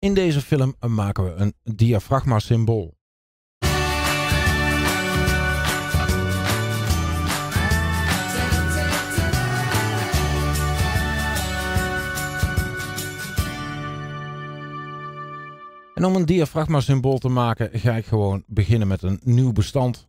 In deze film maken we een diafragma symbool. En om een diafragma symbool te maken ga ik gewoon beginnen met een nieuw bestand.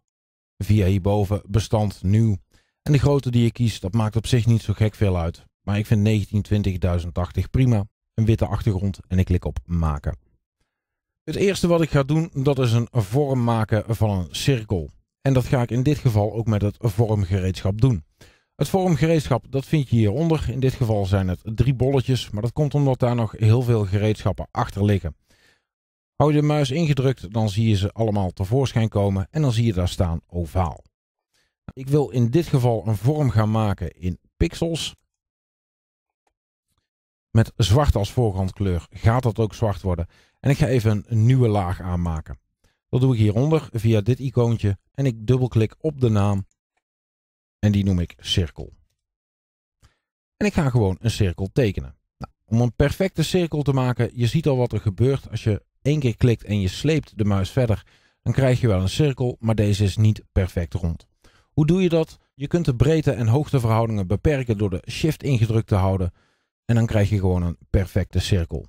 Via hierboven bestand nieuw. En de grootte die je kiest, dat maakt op zich niet zo gek veel uit. Maar ik vind 1920 1080 prima een witte achtergrond en ik klik op maken. Het eerste wat ik ga doen, dat is een vorm maken van een cirkel. En dat ga ik in dit geval ook met het vormgereedschap doen. Het vormgereedschap, dat vind je hieronder. In dit geval zijn het drie bolletjes, maar dat komt omdat daar nog heel veel gereedschappen achter liggen. Hou je de muis ingedrukt, dan zie je ze allemaal tevoorschijn komen en dan zie je daar staan ovaal. Ik wil in dit geval een vorm gaan maken in pixels met zwart als voorgrondkleur gaat dat ook zwart worden. En ik ga even een nieuwe laag aanmaken. Dat doe ik hieronder via dit icoontje en ik dubbelklik op de naam en die noem ik cirkel. En ik ga gewoon een cirkel tekenen. Nou, om een perfecte cirkel te maken, je ziet al wat er gebeurt als je één keer klikt en je sleept de muis verder. Dan krijg je wel een cirkel, maar deze is niet perfect rond. Hoe doe je dat? Je kunt de breedte en hoogteverhoudingen beperken door de shift ingedrukt te houden. En dan krijg je gewoon een perfecte cirkel.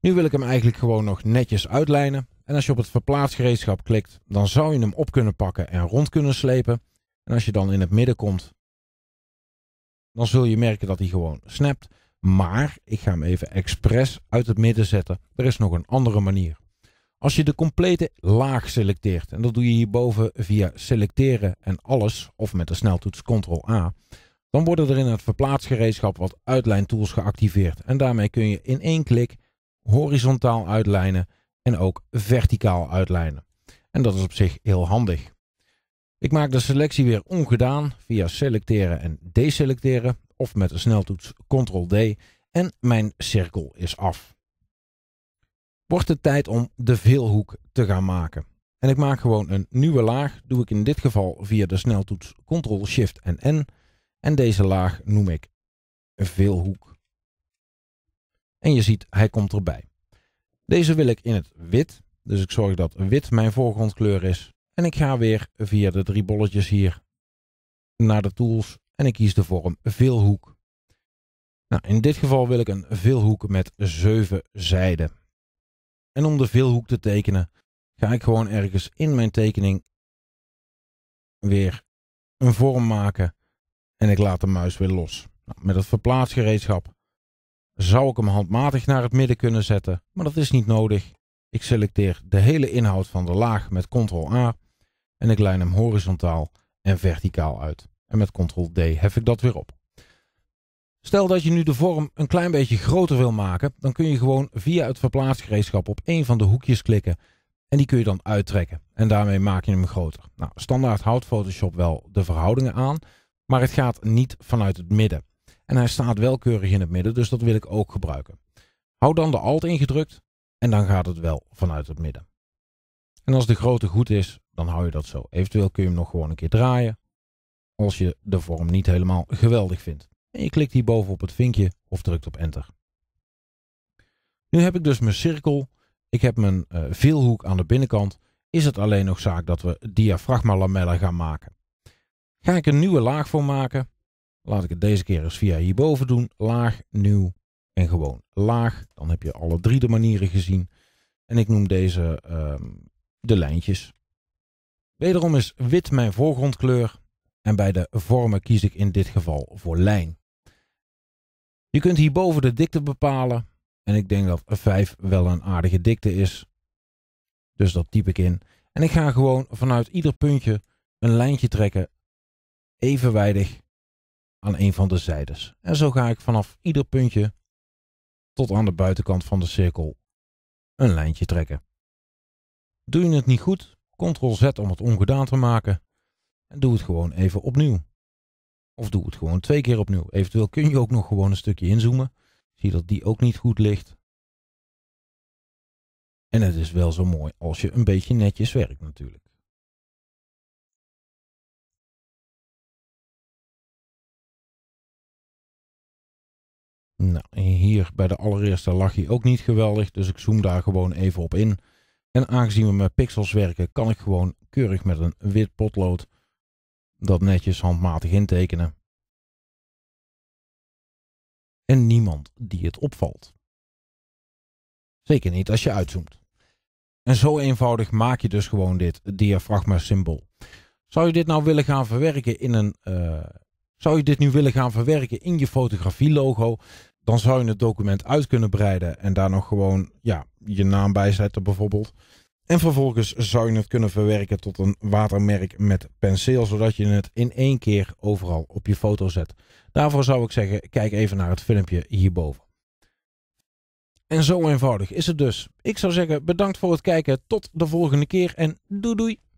Nu wil ik hem eigenlijk gewoon nog netjes uitlijnen. En als je op het verplaatsgereedschap klikt, dan zou je hem op kunnen pakken en rond kunnen slepen. En als je dan in het midden komt, dan zul je merken dat hij gewoon snapt. Maar ik ga hem even expres uit het midden zetten. Er is nog een andere manier. Als je de complete laag selecteert, en dat doe je hierboven via selecteren en alles, of met de sneltoets Ctrl A, dan worden er in het verplaatsgereedschap wat uitlijntools geactiveerd en daarmee kun je in één klik horizontaal uitlijnen en ook verticaal uitlijnen. En dat is op zich heel handig. Ik maak de selectie weer ongedaan via selecteren en deselecteren of met de sneltoets Ctrl-D en mijn cirkel is af. Wordt het tijd om de veelhoek te gaan maken. En ik maak gewoon een nieuwe laag, doe ik in dit geval via de sneltoets Ctrl-Shift en N en deze laag noem ik veelhoek. En je ziet, hij komt erbij. Deze wil ik in het wit. Dus ik zorg dat wit mijn voorgrondkleur is. En ik ga weer via de drie bolletjes hier naar de tools. En ik kies de vorm veelhoek. Nou, in dit geval wil ik een veelhoek met zeven zijden. En om de veelhoek te tekenen, ga ik gewoon ergens in mijn tekening weer een vorm maken en ik laat de muis weer los. Nou, met het verplaatsgereedschap zou ik hem handmatig naar het midden kunnen zetten, maar dat is niet nodig. Ik selecteer de hele inhoud van de laag met Ctrl-A en ik lijn hem horizontaal en verticaal uit. En met Ctrl-D hef ik dat weer op. Stel dat je nu de vorm een klein beetje groter wil maken, dan kun je gewoon via het verplaatsgereedschap op een van de hoekjes klikken en die kun je dan uittrekken. En daarmee maak je hem groter. Nou, standaard houdt Photoshop wel de verhoudingen aan, maar het gaat niet vanuit het midden. En hij staat wel keurig in het midden, dus dat wil ik ook gebruiken. Hou dan de Alt ingedrukt en dan gaat het wel vanuit het midden. En als de grootte goed is, dan hou je dat zo. Eventueel kun je hem nog gewoon een keer draaien. Als je de vorm niet helemaal geweldig vindt. En je klikt hierboven op het vinkje of drukt op enter. Nu heb ik dus mijn cirkel. Ik heb mijn eh, veelhoek aan de binnenkant. Is het alleen nog zaak dat we diafragma lamellen gaan maken. Ga ik een nieuwe laag voor maken? Laat ik het deze keer eens via hierboven doen. Laag, nieuw en gewoon laag. Dan heb je alle drie de manieren gezien. En ik noem deze ehm, de lijntjes. Wederom is wit mijn voorgrondkleur. En bij de vormen kies ik in dit geval voor lijn. Je kunt hierboven de dikte bepalen. En ik denk dat 5 wel een aardige dikte is. Dus dat typ ik in. En ik ga gewoon vanuit ieder puntje een lijntje trekken evenwijdig aan een van de zijdes. En zo ga ik vanaf ieder puntje tot aan de buitenkant van de cirkel een lijntje trekken. Doe je het niet goed, ctrl-z om het ongedaan te maken en doe het gewoon even opnieuw. Of doe het gewoon twee keer opnieuw. Eventueel kun je ook nog gewoon een stukje inzoomen. Zie dat die ook niet goed ligt. En het is wel zo mooi als je een beetje netjes werkt natuurlijk. Nou, en hier bij de allereerste lag hij ook niet geweldig, dus ik zoom daar gewoon even op in. En aangezien we met pixels werken, kan ik gewoon keurig met een wit potlood dat netjes handmatig intekenen. En niemand die het opvalt. Zeker niet als je uitzoomt. En zo eenvoudig maak je dus gewoon dit diafragma symbool. Zou je dit nou willen gaan verwerken in een... Eh, zou je dit nu willen gaan verwerken in je logo? dan zou je het document uit kunnen breiden en daar nog gewoon ja, je naam bij zetten bijvoorbeeld. En vervolgens zou je het kunnen verwerken tot een watermerk met penseel, zodat je het in één keer overal op je foto zet. Daarvoor zou ik zeggen, kijk even naar het filmpje hierboven. En zo eenvoudig is het dus. Ik zou zeggen, bedankt voor het kijken, tot de volgende keer en doei doei!